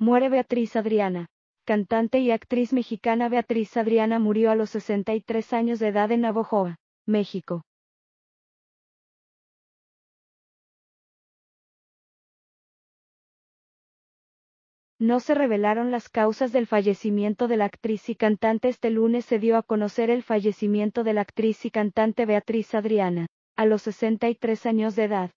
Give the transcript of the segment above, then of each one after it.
Muere Beatriz Adriana. Cantante y actriz mexicana Beatriz Adriana murió a los 63 años de edad en Navojoa, México. No se revelaron las causas del fallecimiento de la actriz y cantante. Este lunes se dio a conocer el fallecimiento de la actriz y cantante Beatriz Adriana, a los 63 años de edad,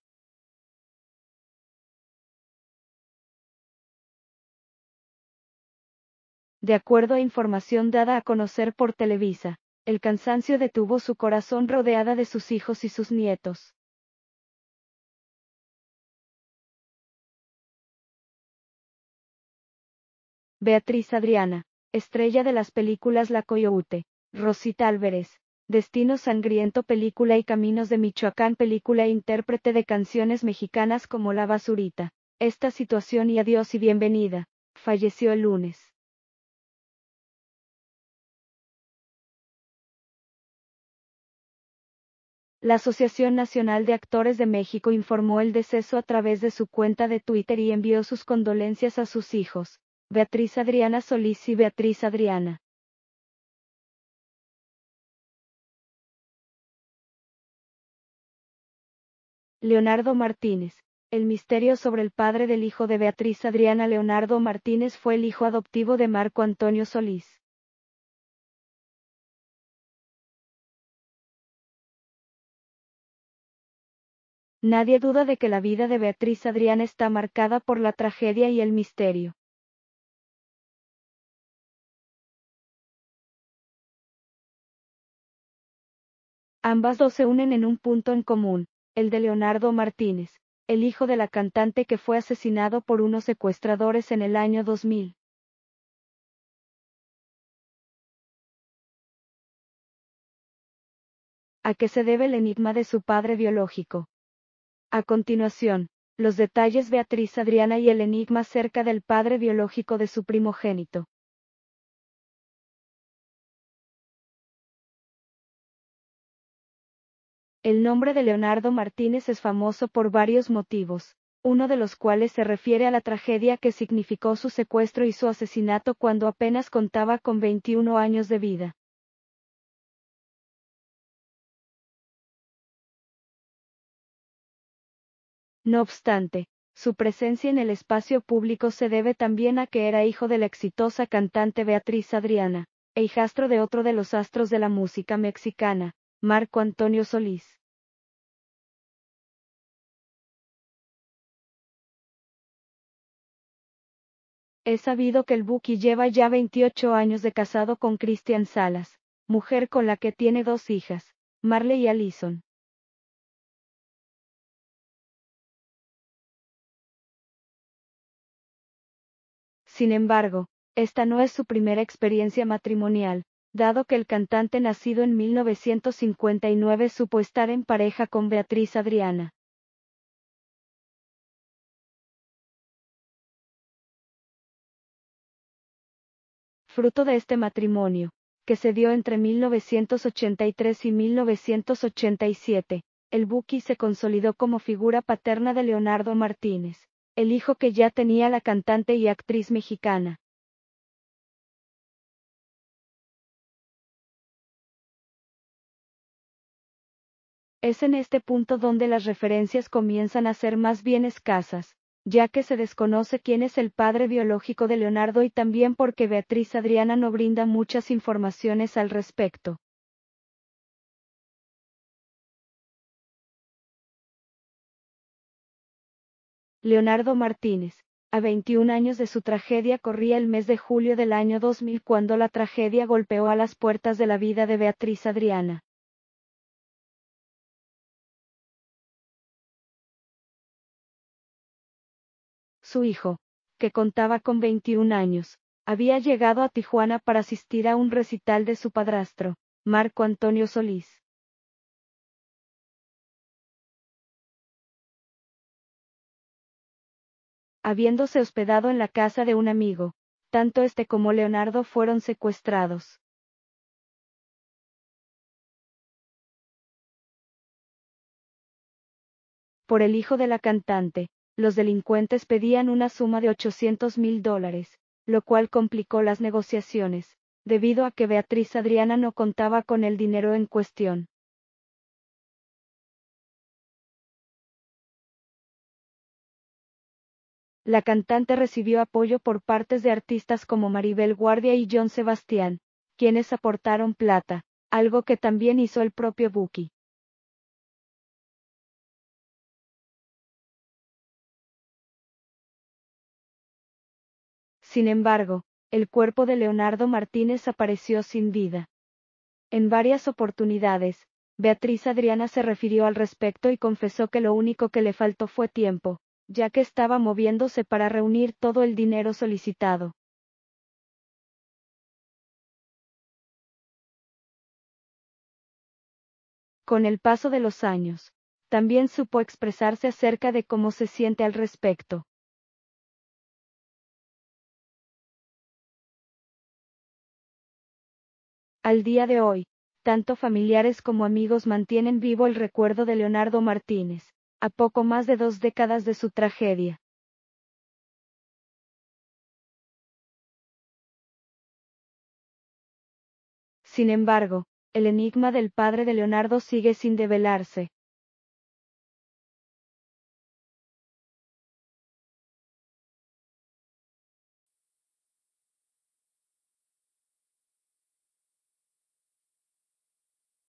De acuerdo a información dada a conocer por Televisa, el cansancio detuvo su corazón rodeada de sus hijos y sus nietos. Beatriz Adriana, estrella de las películas La Coyote, Rosita Álvarez, Destino Sangriento película y Caminos de Michoacán película e intérprete de canciones mexicanas como La Basurita, Esta Situación y Adiós y Bienvenida, falleció el lunes. La Asociación Nacional de Actores de México informó el deceso a través de su cuenta de Twitter y envió sus condolencias a sus hijos, Beatriz Adriana Solís y Beatriz Adriana. Leonardo Martínez. El misterio sobre el padre del hijo de Beatriz Adriana Leonardo Martínez fue el hijo adoptivo de Marco Antonio Solís. Nadie duda de que la vida de Beatriz Adrián está marcada por la tragedia y el misterio. Ambas dos se unen en un punto en común, el de Leonardo Martínez, el hijo de la cantante que fue asesinado por unos secuestradores en el año 2000. ¿A qué se debe el enigma de su padre biológico? A continuación, los detalles Beatriz Adriana y el enigma acerca del padre biológico de su primogénito. El nombre de Leonardo Martínez es famoso por varios motivos, uno de los cuales se refiere a la tragedia que significó su secuestro y su asesinato cuando apenas contaba con 21 años de vida. No obstante, su presencia en el espacio público se debe también a que era hijo de la exitosa cantante Beatriz Adriana, e hijastro de otro de los astros de la música mexicana, Marco Antonio Solís. Es sabido que el Buki lleva ya 28 años de casado con Cristian Salas, mujer con la que tiene dos hijas, Marley y Alison. Sin embargo, esta no es su primera experiencia matrimonial, dado que el cantante nacido en 1959 supo estar en pareja con Beatriz Adriana. Fruto de este matrimonio, que se dio entre 1983 y 1987, el Buki se consolidó como figura paterna de Leonardo Martínez el hijo que ya tenía la cantante y actriz mexicana. Es en este punto donde las referencias comienzan a ser más bien escasas, ya que se desconoce quién es el padre biológico de Leonardo y también porque Beatriz Adriana no brinda muchas informaciones al respecto. Leonardo Martínez. A 21 años de su tragedia corría el mes de julio del año 2000 cuando la tragedia golpeó a las puertas de la vida de Beatriz Adriana. Su hijo, que contaba con 21 años, había llegado a Tijuana para asistir a un recital de su padrastro, Marco Antonio Solís. habiéndose hospedado en la casa de un amigo. Tanto este como Leonardo fueron secuestrados. Por el hijo de la cantante, los delincuentes pedían una suma de 800 mil dólares, lo cual complicó las negociaciones, debido a que Beatriz Adriana no contaba con el dinero en cuestión. la cantante recibió apoyo por partes de artistas como Maribel Guardia y John Sebastián, quienes aportaron plata, algo que también hizo el propio Buki. Sin embargo, el cuerpo de Leonardo Martínez apareció sin vida. En varias oportunidades, Beatriz Adriana se refirió al respecto y confesó que lo único que le faltó fue tiempo, ya que estaba moviéndose para reunir todo el dinero solicitado. Con el paso de los años, también supo expresarse acerca de cómo se siente al respecto. Al día de hoy, tanto familiares como amigos mantienen vivo el recuerdo de Leonardo Martínez, a poco más de dos décadas de su tragedia. Sin embargo, el enigma del padre de Leonardo sigue sin develarse.